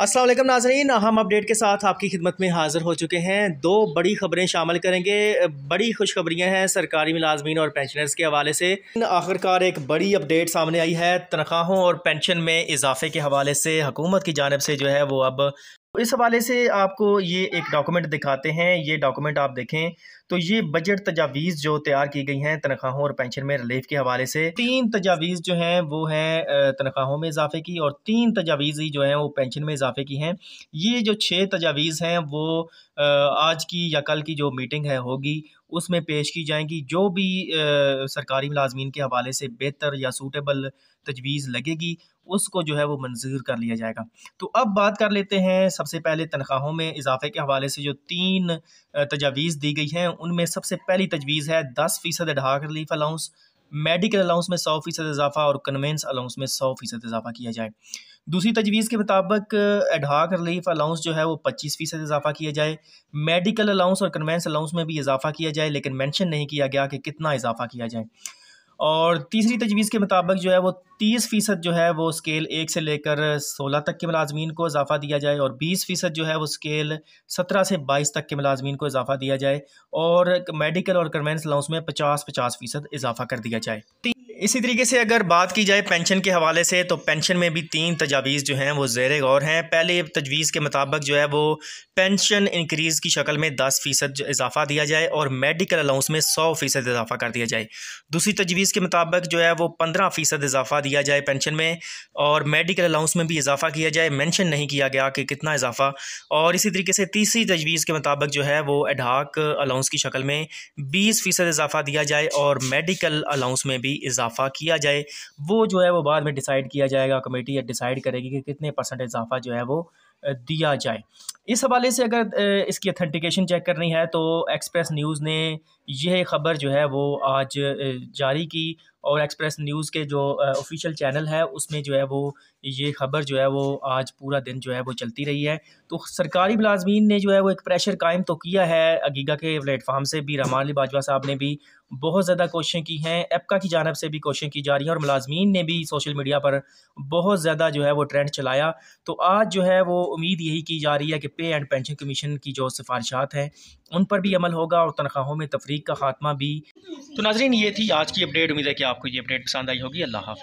असलम नाजरीन हम अपडेट के साथ आपकी खिदमत में हाज़िर हो चुके हैं दो बड़ी खबरें शामिल करेंगे बड़ी खुशखबरियाँ हैं सरकारी मिलाजमीन और पेंशनर्स के हवाले से आखिरकार एक बड़ी अपडेट सामने आई है तनख्वाहों और पेंशन में इजाफे के हवाले से हकूमत की जानब से जो है वो अब इस हवाले से आपको ये एक डॉक्यूमेंट दिखाते हैं ये डॉक्यूमेंट आप देखें तो ये बजट तजावीज़ जो तैयार की गई हैं तनख्वाहों और पेंशन में रिलीफ के हवाले से तीन तजावीज़ जो हैं वो हैं तनख्वाहों में इजाफे की और तीन तजावीज़ ही जो हैं वो पेंशन में इजाफे की हैं ये जो छः तजावीज़ हैं वो आज की या कल की जो मीटिंग है होगी उसमें पेश की जाएंगी जो भी आ, सरकारी मुलाजमीन के हवाले से बेहतर या सूटेबल तजवीज़ लगेगी उसको जो है वो मंजूर कर लिया जाएगा तो अब बात कर लेते हैं सबसे पहले तनख्वाहों में इजाफे के हवाले से जो तीन तजावीज़ दी गई हैं उनमें सबसे पहली तजवीज़ है दस फ़ीसद ढाक रिलीफ अलाउंस मेडिकल अलाउंस में सौ फ़ीसद इजाफा और कन्वेंस अलाउंस में सौ फ़ीसद इजाफा किया जाए दूसरी तजवीज़ के मुताबिक एडहाक रिलीफ अलाउंस जो है वो पच्चीस फ़ीसद इजाफा किया जाए मेडिकल अलाउंस और कन्वेंस अलाउंस में भी इजाफा किया जाए लेकिन मैंशन नहीं किया गया कि कितना इजाफा किया जाए और तीसरी तजवीज़ के मुताबिक जो है वो तीस फ़ीसद जो है वो स्केल एक से लेकर सोलह तक के मलाजमीन को इजाफ़ा दिया जाए और बीस फ़ीसद जो है वो स्केल सत्रह से बाईस तक के मलाजमीन को इजाफ़ा दिया जाए और मेडिकल और कन्वेंस लाउंस में पचास पचास फ़ीसद इजाफ़ा कर दिया जाए इसी तरीके से अगर बात की जाए पेंशन के हवाले से तो पेंशन में भी तीन तजावीज़ जो हैं वो जेर गौर हैं पहले तजवीज़ के मुताबिक जो है वो पेंशन इंक्रीज़ की शक्ल में दस फ़ीसद इजाफ़ा दिया जाए और मेडिकल अलाउंस में सौ फ़ीसद इजाफ़ा कर दिया जाए दूसरी तजवीज़ के मुताबिक जो है वो पंद्रह फ़ीसद इजाफ़ा दिया जाए पेंशन में और मेडिकल अलाउंस में भी इजाफ़ा किया जाए मैंशन नहीं किया गया कि कितना इजाफ़ा और इसी तरीके से तीसरी तजवीज़ के मुताबिक जो है वो एडहाक अलाउंस की शक्ल में बीस फ़ीसद इजाफ़ा दिया जाए और मेडिकल अलाउंस में भी इजाफ़ा इजाफ़ा किया जाए वो जो है वो बाद में डिसाइड किया जाएगा कमेटी डिसाइड करेगी कि कितने परसेंट इजाफ़ा जो है वो दिया जाए इस हवाले से अगर इसकी अथेंटिकेशन चेक करनी है तो एक्सप्रेस न्यूज़ ने यह खबर जो है वो आज जारी की और एक्सप्रेस न्यूज़ के जो ऑफिशियल चैनल है उसमें जो है वो ये खबर जो है वो आज पूरा दिन जो है वो चलती रही है तो सरकारी मुलाजमीन ने जो है वो एक प्रेशर कायम तो किया है अगीगा के प्लेटफार्म से भी रहमान अली बाजवा साहब ने भी बहुत ज़्यादा कोशिशें की हैं एपका की जानब से भी कोशिशें की जा रही हैं और मुलाजमीन ने भी सोशल मीडिया पर बहुत ज़्यादा जो है वो ट्रेंड चलाया तो आज जो है वो उम्मीद यही की जा रही है कि पे एंड पेंशन कमीशन की जो सिफारशात हैं उन पर भी अमल होगा और तनख्वाहों में तफरीक का खात्मा भी तो नाजरीन ये थी आज की अपडेट उम्मीद है कि आपको ये अपडेट पसंद आई होगी अल्लाह हाफि